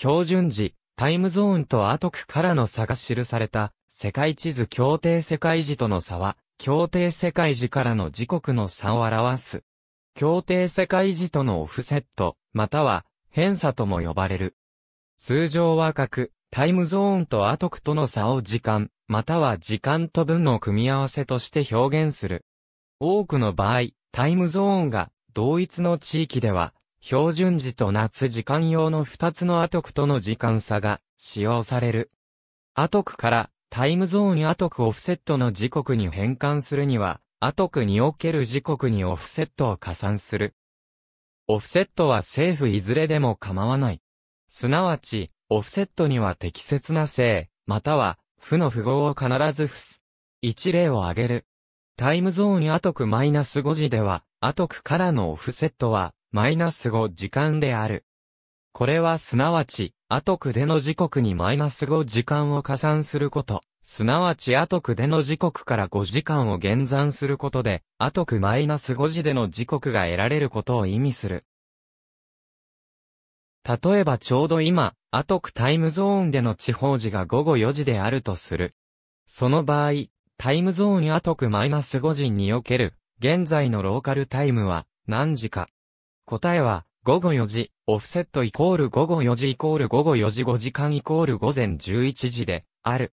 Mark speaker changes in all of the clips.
Speaker 1: 標準時、タイムゾーンとアトクからの差が記された、世界地図協定世界時との差は、協定世界時からの時刻の差を表す。協定世界時とのオフセット、または、偏差とも呼ばれる。通常は各、タイムゾーンとアトクとの差を時間、または時間と分の組み合わせとして表現する。多くの場合、タイムゾーンが同一の地域では、標準時と夏時間用の2つのアトクとの時間差が使用される。アトクからタイムゾーンアトクオフセットの時刻に変換するには、アトクにおける時刻にオフセットを加算する。オフセットは政府いずれでも構わない。すなわち、オフセットには適切な性、または、負の符号を必ず付す。一例を挙げる。タイムゾーンアトクマイナス5時では、アトクからのオフセットは、マイナス5時間である。これはすなわち、後区での時刻にマイナス5時間を加算すること、すなわち後区での時刻から5時間を減算することで、後区マイナス5時での時刻が得られることを意味する。例えばちょうど今、後区タイムゾーンでの地方時が午後4時であるとする。その場合、タイムゾーン後区マイナス5時における、現在のローカルタイムは何時か。答えは、午後4時、オフセットイコール午後4時イコール午後4時5時間イコール午前11時で、ある。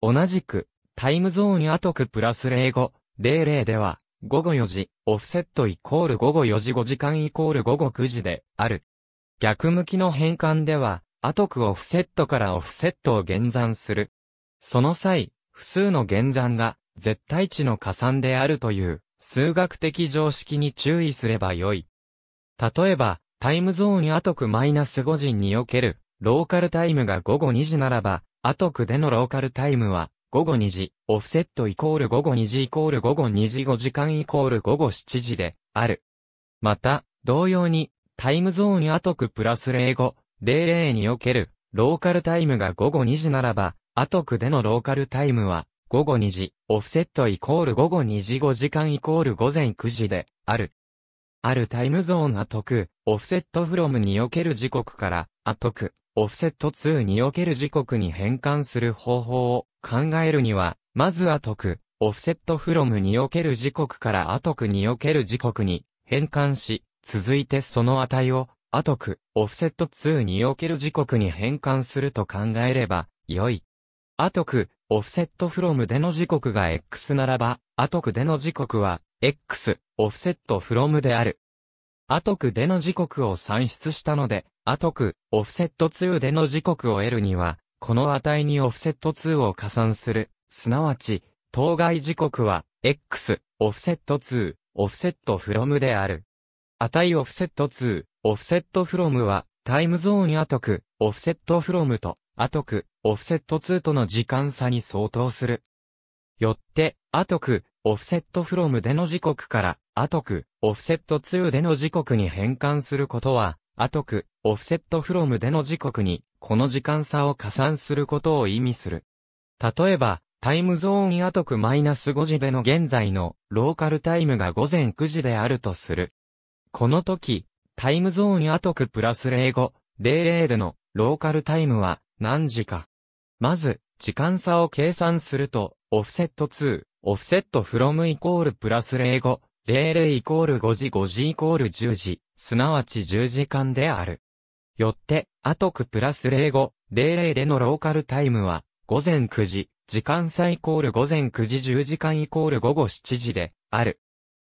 Speaker 1: 同じく、タイムゾーンアトクプラス05、00では、午後4時、オフセットイコール午後4時5時間イコール午後9時で、ある。逆向きの変換では、アトクオフセットからオフセットを減算する。その際、複数の減算が、絶対値の加算であるという、数学的常識に注意すればよい。例えば、タイムゾーンアトクマイナス5時における、ローカルタイムが午後2時ならば、アトクでのローカルタイムは、午後2時、オフセットイコール午後2時イコール午後2時5時間イコール午後7時で、ある。また、同様に、タイムゾーンアトクプラス05、00における、ローカルタイムが午後2時ならば、アトクでのローカルタイムは、午後2時、オフセットイコール午後2時5時間イコール午前9時で、ある。あるタイムゾーンアトク、オフセットフロムにおける時刻から、アトク、オフセット2における時刻に変換する方法を考えるには、まずアトク、オフセットフロムにおける時刻からアトクにおける時刻に変換し、続いてその値を、アトク、オフセット2における時刻に変換すると考えれば、良い。アトク、オフセットフロムでの時刻が X ならば、とくでの時刻は、x、オフセットフロムである。とくでの時刻を算出したので、とくオフセット2での時刻を得るには、この値にオフセット2を加算する、すなわち、当該時刻は、x、オフセット2、オフセットフロムである。値オフセット2、オフセットフロムは、タイムゾーンとくオフセットフロムと、とくオフセット2との時間差に相当する。よって、とくオフセットフロムでの時刻から、とくオフセット2での時刻に変換することは、とくオフセットフロムでの時刻に、この時間差を加算することを意味する。例えば、タイムゾーン後くマイナス5時での現在のローカルタイムが午前9時であるとする。この時、タイムゾーン後くプラス05、00でのローカルタイムは何時か。まず、時間差を計算すると、オフセット2、オフセットフロムイコールプラス05、00イコール5時5時イコール10時、すなわち10時間である。よって、アトクプラス05、00でのローカルタイムは、午前9時、時間差イコール午前9時10時間イコール午後7時で、ある。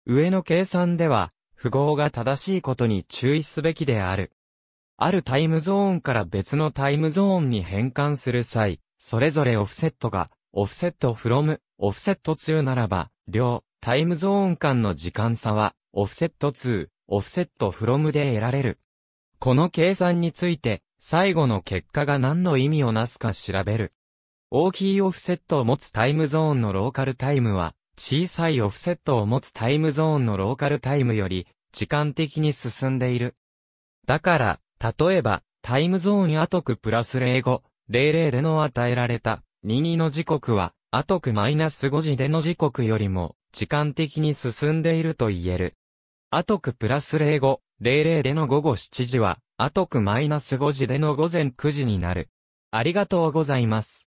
Speaker 1: 上の計算では、符号が正しいことに注意すべきである。あるタイムゾーンから別のタイムゾーンに変換する際、それぞれオフセットが、オフセットフロム、オフセット2ならば、両、タイムゾーン間の時間差は、オフセット2、オフセットフロムで得られる。この計算について、最後の結果が何の意味をなすか調べる。大きいオフセットを持つタイムゾーンのローカルタイムは、小さいオフセットを持つタイムゾーンのローカルタイムより、時間的に進んでいる。だから、例えば、タイムゾーンアトクプラス0 5 00での与えられた、22の時刻は、後くマイナス5時での時刻よりも、時間的に進んでいると言える。後くプラス05、00での午後7時は、後くマイナス5時での午前9時になる。ありがとうございます。